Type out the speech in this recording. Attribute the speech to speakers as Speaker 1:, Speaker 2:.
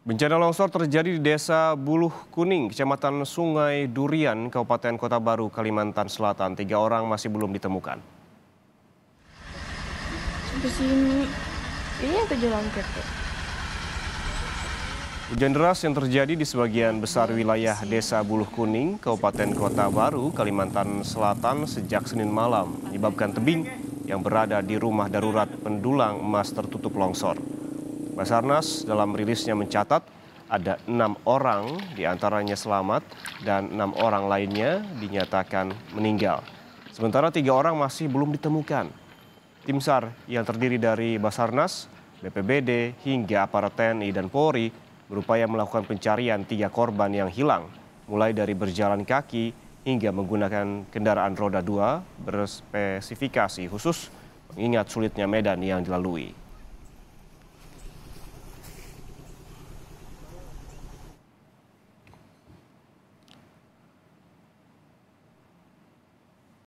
Speaker 1: Bencana longsor terjadi di Desa Buluh Kuning, Kecamatan Sungai Durian, Kabupaten Kota Baru, Kalimantan Selatan. Tiga orang masih belum ditemukan.
Speaker 2: Di sini, ini ada jalan
Speaker 1: Hujan deras yang terjadi di sebagian besar iya, wilayah Desa Buluh Kuning, Kabupaten Kota Baru, Kalimantan Selatan sejak Senin malam menyebabkan tebing yang berada di rumah darurat pendulang emas tertutup longsor. Basarnas dalam rilisnya mencatat ada enam orang diantaranya selamat dan enam orang lainnya dinyatakan meninggal. Sementara tiga orang masih belum ditemukan. Tim SAR yang terdiri dari Basarnas, BPBD, hingga aparat TNI dan Polri berupaya melakukan pencarian tiga korban yang hilang, mulai dari berjalan kaki hingga menggunakan kendaraan roda dua berspesifikasi khusus mengingat sulitnya medan yang dilalui.